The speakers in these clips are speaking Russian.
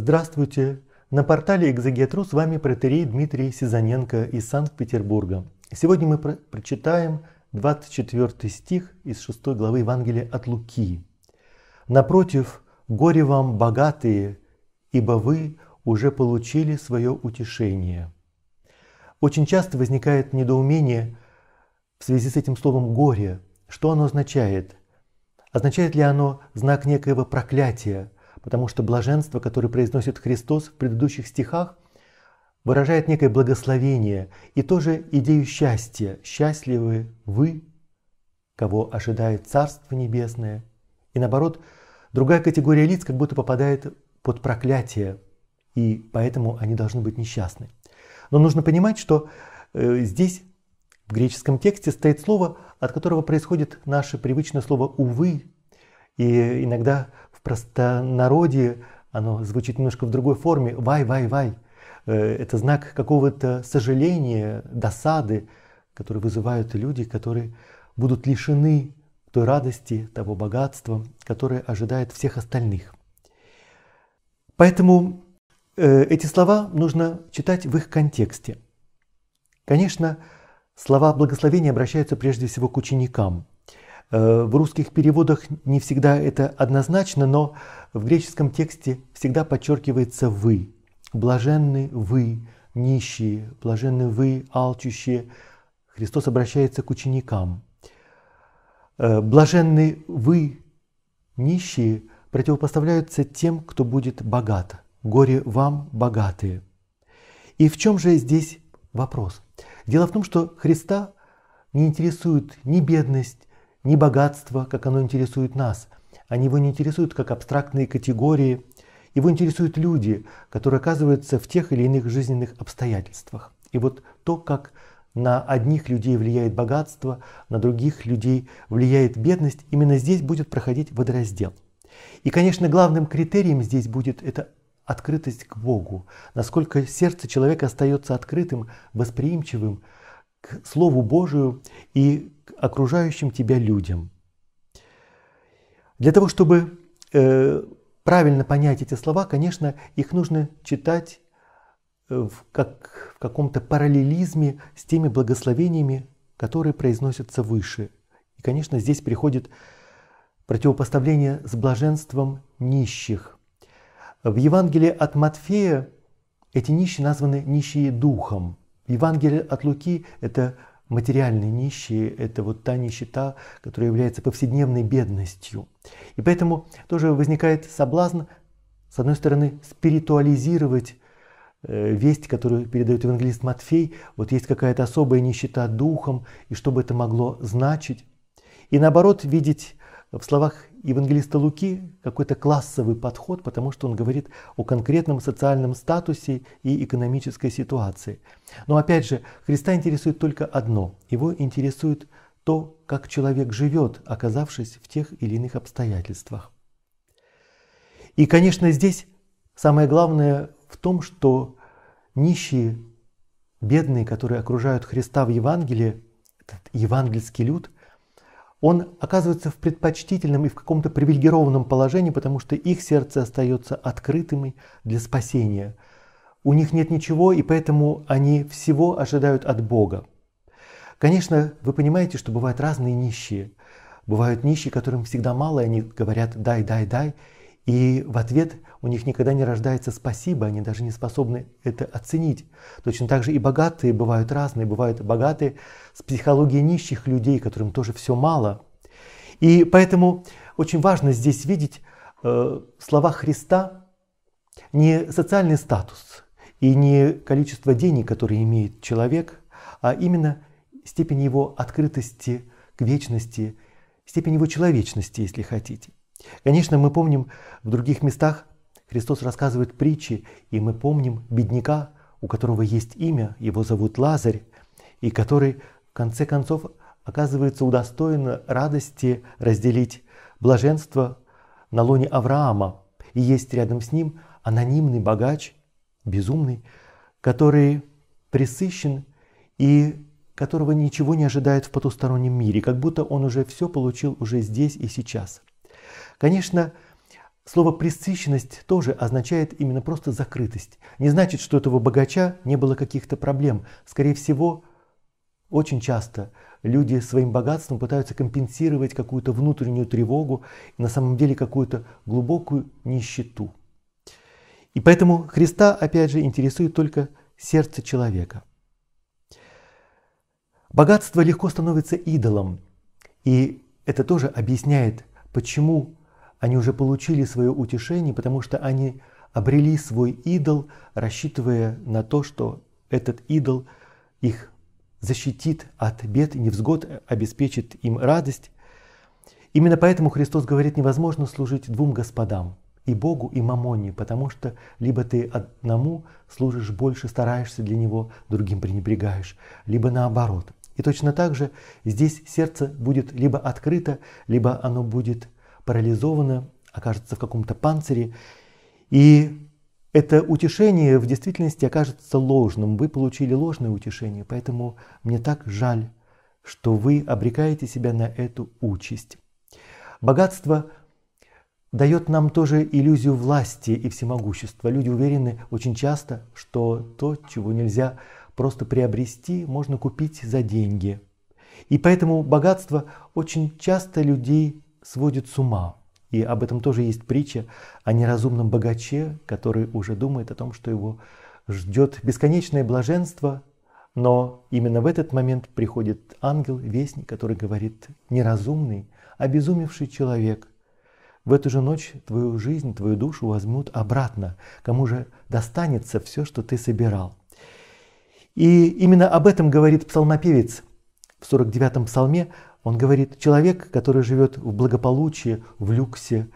Здравствуйте! На портале Экзегетру с вами протерей Дмитрий Сизаненко из Санкт-Петербурга. Сегодня мы про- прочитаем 24 стих из 6 главы Евангелия от Луки. «Напротив, горе вам, богатые, ибо вы уже получили свое утешение». Очень часто возникает недоумение в связи с этим словом «горе». Что оно означает? Означает ли оно знак некоего проклятия – потому что блаженство, которое произносит Христос в предыдущих стихах, выражает некое благословение и тоже идею счастья. Счастливы вы, кого ожидает Царство Небесное. И наоборот, другая категория лиц как будто попадает под проклятие, и поэтому они должны быть несчастны. Но нужно понимать, что э, здесь в греческом тексте стоит слово, от которого происходит наше привычное слово «увы», и иногда в простонародье оно звучит немножко в другой форме. Вай, вай, вай. Э, это знак какого-то сожаления, досады, который вызывают люди, которые будут лишены той радости, того богатства, которое ожидает всех остальных. Поэтому э, эти слова нужно читать в их контексте. Конечно, слова благословения обращаются прежде всего к ученикам. Э, в русских переводах не всегда это однозначно, но в греческом тексте всегда подчеркивается «вы». «Блаженны вы, нищие, блаженны вы, алчущие». Христос обращается к ученикам. Э, «Блаженны вы, нищие» противопоставляются тем, кто будет богат. «Горе вам, богатые». И в чем же здесь вопрос? Дело в том, что Христа не интересует ни бедность, не богатство, как оно интересует нас. Они его не интересуют как абстрактные категории. Его интересуют люди, которые оказываются в тех или иных жизненных обстоятельствах. И вот то, как на одних людей влияет богатство, на других людей влияет бедность, именно здесь будет проходить водораздел. И, конечно, главным критерием здесь будет это открытость к Богу, насколько сердце человека остается открытым, восприимчивым к Слову Божию и к окружающим тебя людям. Для того, чтобы э, правильно понять эти слова, конечно, их нужно читать э, в, как, в каком-то параллелизме с теми благословениями, которые произносятся выше. И, конечно, здесь приходит противопоставление с блаженством нищих. В Евангелии от Матфея эти нищие названы нищие духом. В Евангелии от Луки это материальные нищие – это вот та нищета, которая является повседневной бедностью. И поэтому тоже возникает соблазн, с одной стороны, спиритуализировать э, весть, которую передает евангелист Матфей, вот есть какая-то особая нищета духом, и что бы это могло значить. И наоборот, видеть в словах евангелиста Луки какой-то классовый подход, потому что он говорит о конкретном социальном статусе и экономической ситуации. Но опять же, Христа интересует только одно. Его интересует то, как человек живет, оказавшись в тех или иных обстоятельствах. И, конечно, здесь самое главное в том, что нищие, бедные, которые окружают Христа в Евангелии, этот евангельский люд – он оказывается в предпочтительном и в каком-то привилегированном положении, потому что их сердце остается открытым для спасения. У них нет ничего, и поэтому они всего ожидают от Бога. Конечно, вы понимаете, что бывают разные нищие. Бывают нищие, которым всегда мало, и они говорят «дай, дай, дай», и в ответ у них никогда не рождается спасибо, они даже не способны это оценить. Точно так же и богатые бывают разные, бывают богатые с психологией нищих людей, которым тоже все мало. И поэтому очень важно здесь видеть э, слова Христа не социальный статус и не количество денег, которые имеет человек, а именно степень его открытости к вечности, степень его человечности, если хотите. Конечно, мы помним в других местах, Христос рассказывает притчи, и мы помним бедняка, у которого есть имя, его зовут Лазарь, и который в конце концов оказывается удостоен радости разделить блаженство на лоне Авраама. И есть рядом с ним анонимный богач, безумный, который присыщен и которого ничего не ожидает в потустороннем мире, как будто он уже все получил уже здесь и сейчас. Конечно, слово «пресыщенность» тоже означает именно просто закрытость. Не значит, что у этого богача не было каких-то проблем. Скорее всего, очень часто люди своим богатством пытаются компенсировать какую-то внутреннюю тревогу на самом деле какую-то глубокую нищету. И поэтому Христа, опять же, интересует только сердце человека. Богатство легко становится идолом, и это тоже объясняет, почему они уже получили свое утешение, потому что они обрели свой идол, рассчитывая на то, что этот идол их защитит от бед и невзгод, обеспечит им радость. Именно поэтому Христос говорит, невозможно служить двум господам, и Богу, и Мамоне, потому что либо ты одному служишь больше, стараешься для него, другим пренебрегаешь, либо наоборот. И точно так же здесь сердце будет либо открыто, либо оно будет парализована, окажется в каком-то панцире. И это утешение в действительности окажется ложным. Вы получили ложное утешение, поэтому мне так жаль, что вы обрекаете себя на эту участь. Богатство дает нам тоже иллюзию власти и всемогущества. Люди уверены очень часто, что то, чего нельзя просто приобрести, можно купить за деньги. И поэтому богатство очень часто людей сводит с ума. И об этом тоже есть притча о неразумном богаче, который уже думает о том, что его ждет бесконечное блаженство, но именно в этот момент приходит ангел, вестник, который говорит, неразумный, обезумевший человек, в эту же ночь твою жизнь, твою душу возьмут обратно, кому же достанется все, что ты собирал. И именно об этом говорит псалмопевец в 49-м псалме, он говорит, человек, который живет в благополучии, в люксе,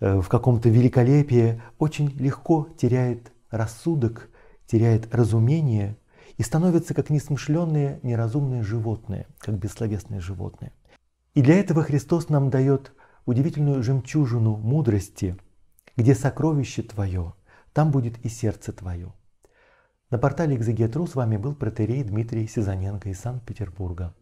э, в каком-то великолепии, очень легко теряет рассудок, теряет разумение и становится как несмышленные, неразумные животные, как бессловесные животные. И для этого Христос нам дает удивительную жемчужину мудрости, где сокровище твое, там будет и сердце твое. На портале «Экзегетру» с вами был протерей Дмитрий Сизаненко из Санкт-Петербурга.